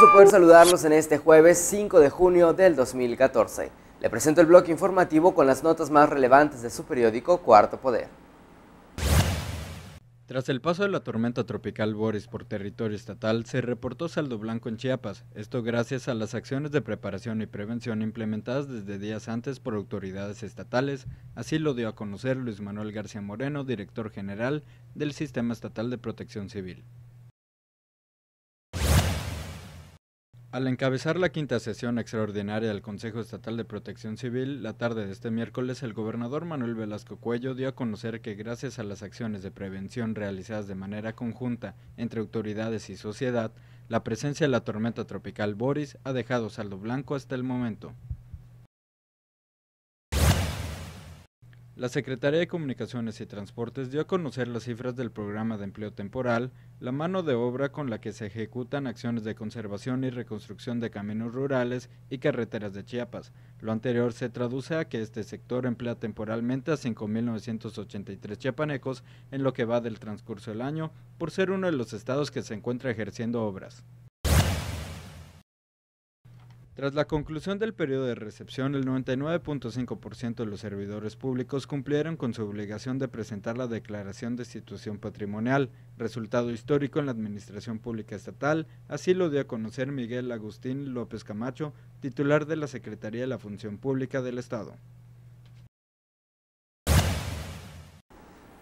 gusto poder saludarlos en este jueves 5 de junio del 2014. Le presento el bloque informativo con las notas más relevantes de su periódico Cuarto Poder. Tras el paso de la tormenta tropical Boris por territorio estatal, se reportó saldo blanco en Chiapas, esto gracias a las acciones de preparación y prevención implementadas desde días antes por autoridades estatales, así lo dio a conocer Luis Manuel García Moreno, director general del Sistema Estatal de Protección Civil. Al encabezar la quinta sesión extraordinaria del Consejo Estatal de Protección Civil, la tarde de este miércoles el gobernador Manuel Velasco Cuello dio a conocer que gracias a las acciones de prevención realizadas de manera conjunta entre autoridades y sociedad, la presencia de la tormenta tropical Boris ha dejado saldo blanco hasta el momento. La Secretaría de Comunicaciones y Transportes dio a conocer las cifras del programa de empleo temporal, la mano de obra con la que se ejecutan acciones de conservación y reconstrucción de caminos rurales y carreteras de Chiapas. Lo anterior se traduce a que este sector emplea temporalmente a 5.983 chiapanecos en lo que va del transcurso del año, por ser uno de los estados que se encuentra ejerciendo obras. Tras la conclusión del periodo de recepción, el 99.5% de los servidores públicos cumplieron con su obligación de presentar la declaración de situación patrimonial, resultado histórico en la Administración Pública Estatal, así lo dio a conocer Miguel Agustín López Camacho, titular de la Secretaría de la Función Pública del Estado.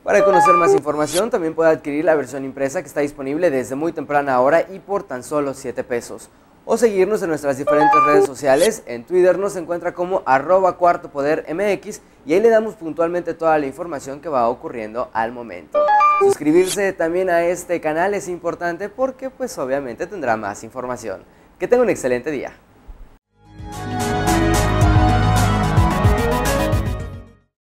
Para conocer más información, también puede adquirir la versión impresa que está disponible desde muy temprana hora y por tan solo 7 pesos o seguirnos en nuestras diferentes redes sociales. En Twitter nos encuentra como arroba cuarto y ahí le damos puntualmente toda la información que va ocurriendo al momento. Suscribirse también a este canal es importante porque pues obviamente tendrá más información. Que tenga un excelente día.